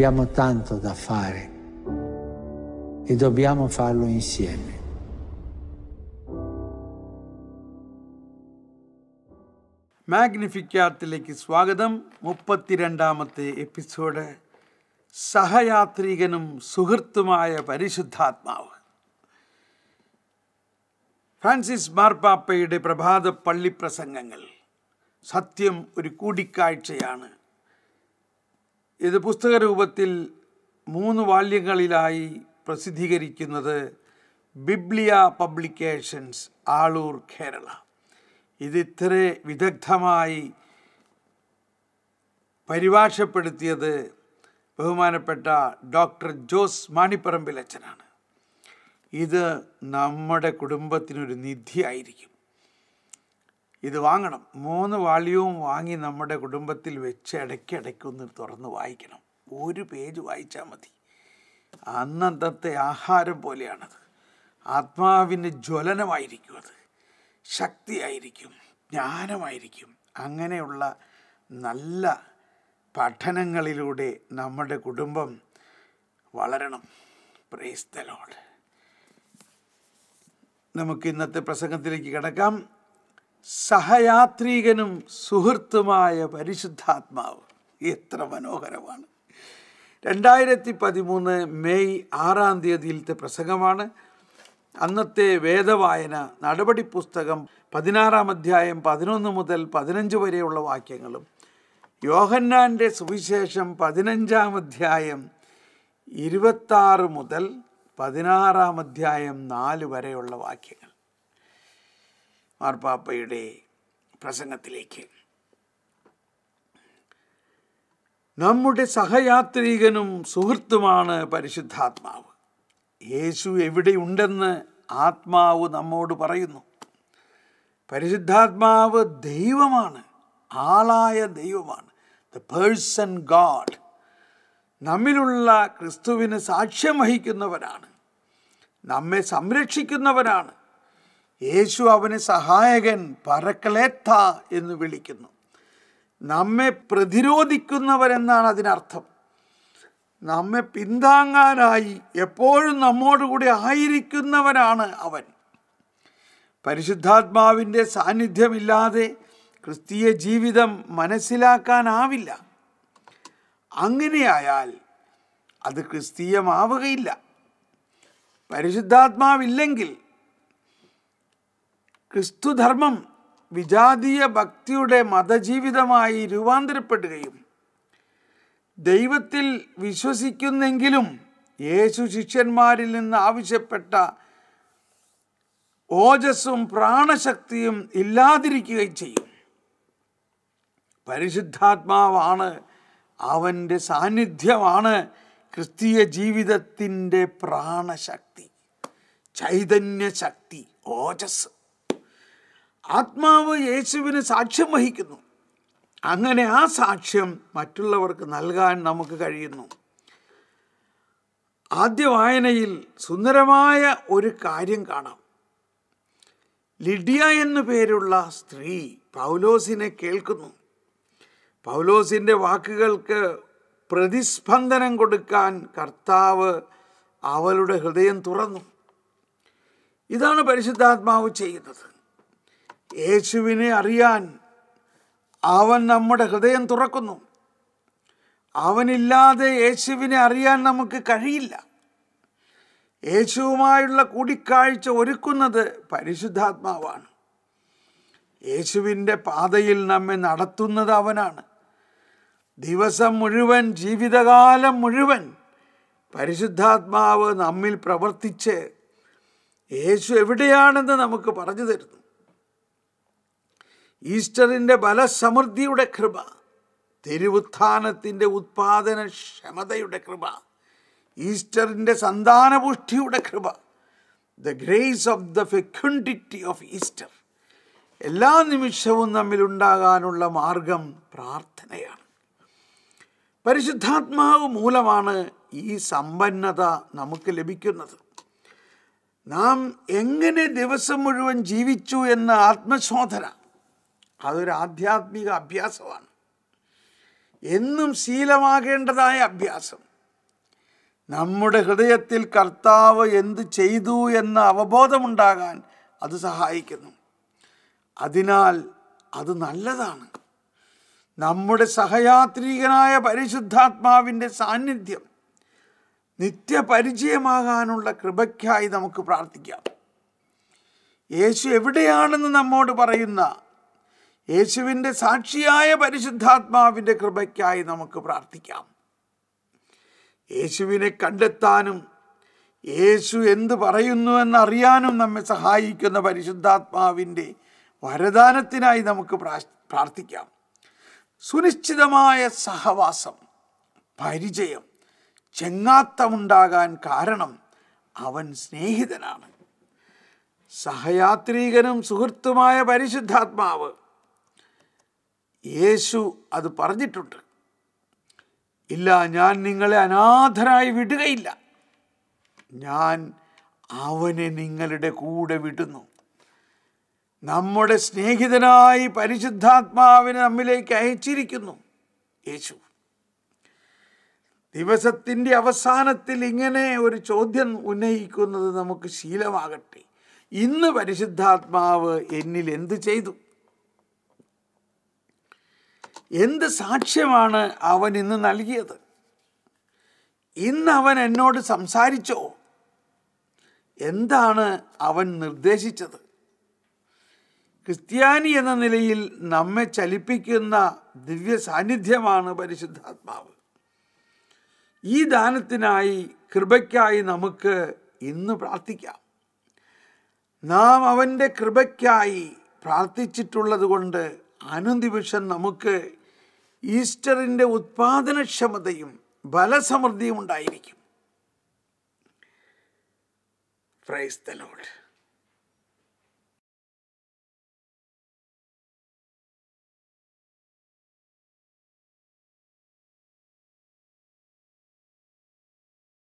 Abbiamo tanto da fare e dobbiamo farlo insieme. മാഗ്നിഫിക്കാർട്ടിലേക്ക് സ്വാഗതം മുപ്പത്തിരണ്ടാമത്തെ episode സഹയാത്രികനും സുഹൃത്തുമായ പരിശുദ്ധാത്മാവ് ഫ്രാൻസിസ് മാർപ്പാപ്പയുടെ പ്രഭാത പള്ളി പ്രസംഗങ്ങൾ സത്യം ഒരു കൂടിക്കാഴ്ചയാണ് ഇത് പുസ്തക രൂപത്തിൽ മൂന്ന് വാല്യങ്ങളിലായി പ്രസിദ്ധീകരിക്കുന്നത് ബിബ്ലിയ പബ്ലിക്കേഷൻസ് ആളൂർ കേരള ഇത് ഇത്ര വിദഗ്ധമായി പരിഭാഷപ്പെടുത്തിയത് ബഹുമാനപ്പെട്ട ഡോക്ടർ ജോസ് അച്ഛനാണ് ഇത് നമ്മുടെ കുടുംബത്തിനൊരു നിധിയായിരിക്കും ഇത് വാങ്ങണം മൂന്ന് വാള്യവും വാങ്ങി നമ്മുടെ കുടുംബത്തിൽ വെച്ച് ഇടയ്ക്കിടയ്ക്കൊന്ന് തുറന്ന് വായിക്കണം ഒരു പേജ് വായിച്ചാൽ മതി അന്നത്തെ ആഹാരം പോലെയാണത് ആത്മാവിന് ജ്വലനമായിരിക്കും അത് ശക്തിയായിരിക്കും ജ്ഞാനമായിരിക്കും അങ്ങനെയുള്ള നല്ല പഠനങ്ങളിലൂടെ നമ്മുടെ കുടുംബം വളരണം പ്രേസ്തലോട് നമുക്ക് ഇന്നത്തെ പ്രസംഗത്തിലേക്ക് കിടക്കാം സഹയാത്രികനും സുഹൃത്തുമായ പരിശുദ്ധാത്മാവ് എത്ര മനോഹരമാണ് രണ്ടായിരത്തി പതിമൂന്ന് മെയ് ആറാം തീയതിയിലത്തെ പ്രസംഗമാണ് അന്നത്തെ വേദവായന നടപടി പുസ്തകം പതിനാറാം അധ്യായം പതിനൊന്ന് മുതൽ പതിനഞ്ച് വരെയുള്ള വാക്യങ്ങളും യോഹന്നാൻ്റെ സുവിശേഷം പതിനഞ്ചാം അധ്യായം ഇരുപത്താറ് മുതൽ പതിനാറാം അധ്യായം നാല് വരെയുള്ള വാക്യങ്ങൾ മാർപ്പാപ്പയുടെ പ്രസംഗത്തിലേക്ക് നമ്മുടെ സഹയാത്രികനും സുഹൃത്തുമാണ് പരിശുദ്ധാത്മാവ് യേശു എവിടെയുണ്ടെന്ന് ആത്മാവ് നമ്മോട് പറയുന്നു പരിശുദ്ധാത്മാവ് ദൈവമാണ് ആളായ ദൈവമാണ് ദ പേഴ്സൺ ഗാഡ് നമ്മിലുള്ള ക്രിസ്തുവിന് സാക്ഷ്യം വഹിക്കുന്നവരാണ് നമ്മെ സംരക്ഷിക്കുന്നവരാണ് യേശു അവന് സഹായകൻ പരക്കളേത്ത എന്ന് വിളിക്കുന്നു നമ്മെ പ്രതിരോധിക്കുന്നവരെന്നാണ് അതിനർത്ഥം നമ്മെ പിന്താങ്ങാനായി എപ്പോഴും നമ്മോടുകൂടി ആയിരിക്കുന്നവനാണ് അവൻ പരിശുദ്ധാത്മാവിൻ്റെ സാന്നിധ്യമില്ലാതെ ക്രിസ്തീയ ജീവിതം മനസ്സിലാക്കാനാവില്ല അങ്ങനെയായാൽ അത് ക്രിസ്തീയമാവുകയില്ല പരിശുദ്ധാത്മാവില്ലെങ്കിൽ ക്രിസ്തുധർമ്മം വിജാതീയ ഭക്തിയുടെ മതജീവിതമായി രൂപാന്തരപ്പെടുകയും ദൈവത്തിൽ വിശ്വസിക്കുന്നെങ്കിലും യേശു ശിഷ്യന്മാരിൽ നിന്ന് ആവശ്യപ്പെട്ട ഓജസ്സും പ്രാണശക്തിയും ഇല്ലാതിരിക്കുകയും ചെയ്യും പരിശുദ്ധാത്മാവാണ് അവൻ്റെ സാന്നിധ്യമാണ് ക്രിസ്തീയ ജീവിതത്തിൻ്റെ പ്രാണശക്തി ചൈതന്യശക്തി ഓജസ് ആത്മാവ് യേശുവിന് സാക്ഷ്യം വഹിക്കുന്നു അങ്ങനെ ആ സാക്ഷ്യം മറ്റുള്ളവർക്ക് നൽകാൻ നമുക്ക് കഴിയുന്നു ആദ്യ വായനയിൽ സുന്ദരമായ ഒരു കാര്യം കാണാം ലിഡിയ എന്നു പേരുള്ള സ്ത്രീ പൗലോസിനെ കേൾക്കുന്നു പൗലോസിൻ്റെ വാക്കുകൾക്ക് പ്രതിസ്പന്ദനം കൊടുക്കാൻ കർത്താവ് അവളുടെ ഹൃദയം തുറന്നു ഇതാണ് പരിശുദ്ധാത്മാവ് ചെയ്യുന്നത് യേശുവിനെ അറിയാൻ അവൻ നമ്മുടെ ഹൃദയം തുറക്കുന്നു അവനില്ലാതെ യേശുവിനെ അറിയാൻ നമുക്ക് കഴിയില്ല യേശുവുമായുള്ള കൂടിക്കാഴ്ച ഒരുക്കുന്നത് പരിശുദ്ധാത്മാവാണ് യേശുവിൻ്റെ പാതയിൽ നമ്മെ നടത്തുന്നത് അവനാണ് ദിവസം മുഴുവൻ ജീവിതകാലം മുഴുവൻ പരിശുദ്ധാത്മാവ് നമ്മിൽ പ്രവർത്തിച്ച് യേശു എവിടെയാണെന്ന് നമുക്ക് പറഞ്ഞു തരുന്നു ഈസ്റ്ററിൻ്റെ ബലസമൃദ്ധിയുടെ കൃപ തെരുവുത്ഥാനത്തിൻ്റെ ഉത്പാദനക്ഷമതയുടെ കൃപ ഈസ്റ്ററിൻ്റെ സന്താനപുഷ്ടിയുടെ കൃപ the grace of the fecundity of Easter എല്ലാ നിമിഷവും തമ്മിലുണ്ടാകാനുള്ള മാർഗം പ്രാർത്ഥനയാണ് പരിശുദ്ധാത്മാവ് മൂലമാണ് ഈ സമ്പന്നത നമുക്ക് ലഭിക്കുന്നത് നാം എങ്ങനെ ദിവസം മുഴുവൻ ജീവിച്ചു എന്ന ആത്മശോധന അതൊരു ആധ്യാത്മിക അഭ്യാസമാണ് എന്നും ശീലമാകേണ്ടതായ അഭ്യാസം നമ്മുടെ ഹൃദയത്തിൽ കർത്താവ് എന്ത് ചെയ്തു എന്ന അവബോധമുണ്ടാകാൻ അത് സഹായിക്കുന്നു അതിനാൽ അത് നല്ലതാണ് നമ്മുടെ സഹയാത്രികനായ പരിശുദ്ധാത്മാവിൻ്റെ സാന്നിധ്യം നിത്യപരിചയമാകാനുള്ള കൃപയ്ക്കായി നമുക്ക് പ്രാർത്ഥിക്കാം യേശു എവിടെയാണെന്ന് നമ്മോട് പറയുന്ന യേശുവിൻ്റെ സാക്ഷിയായ പരിശുദ്ധാത്മാവിൻ്റെ കൃപയ്ക്കായി നമുക്ക് പ്രാർത്ഥിക്കാം യേശുവിനെ കണ്ടെത്താനും യേശു എന്ത് പറയുന്നു എന്നറിയാനും നമ്മെ സഹായിക്കുന്ന പരിശുദ്ധാത്മാവിൻ്റെ വരദാനത്തിനായി നമുക്ക് പ്രാർത്ഥിക്കാം സുനിശ്ചിതമായ സഹവാസം പരിചയം ചെങ്ങാത്തമുണ്ടാകാൻ കാരണം അവൻ സ്നേഹിതനാണ് സഹയാത്രീകനും സുഹൃത്തുമായ പരിശുദ്ധാത്മാവ് യേശു അത് പറഞ്ഞിട്ടുണ്ട് ഇല്ല ഞാൻ നിങ്ങളെ അനാഥരായി വിടുകയില്ല ഞാൻ അവനെ നിങ്ങളുടെ കൂടെ വിടുന്നു നമ്മുടെ സ്നേഹിതനായി പരിശുദ്ധാത്മാവിനെ നമ്മിലേക്ക് അയച്ചിരിക്കുന്നു യേശു ദിവസത്തിൻ്റെ അവസാനത്തിൽ ഇങ്ങനെ ഒരു ചോദ്യം ഉന്നയിക്കുന്നത് നമുക്ക് ശീലമാകട്ടെ ഇന്ന് പരിശുദ്ധാത്മാവ് എന്നിൽ എന്തു ചെയ്തു എന്ത് സാക്ഷ്യമാണ് അവൻ ഇന്ന് നൽകിയത് ഇന്ന് അവൻ എന്നോട് സംസാരിച്ചോ എന്താണ് അവൻ നിർദ്ദേശിച്ചത് ക്രിസ്ത്യാനി എന്ന നിലയിൽ നമ്മെ ചലിപ്പിക്കുന്ന ദിവ്യ സാന്നിധ്യമാണ് പരിശുദ്ധാത്മാവ് ഈ ദാനത്തിനായി കൃപയ്ക്കായി നമുക്ക് ഇന്ന് പ്രാർത്ഥിക്കാം നാം അവൻ്റെ കൃപയ്ക്കായി പ്രാർത്ഥിച്ചിട്ടുള്ളത് കൊണ്ട് അനുനിമിഷം നമുക്ക് ഈസ്റ്ററിൻ്റെ ഉത്പാദനക്ഷമതയും ബലസമൃദ്ധിയും ഉണ്ടായിരിക്കും പ്രൈസ് ദ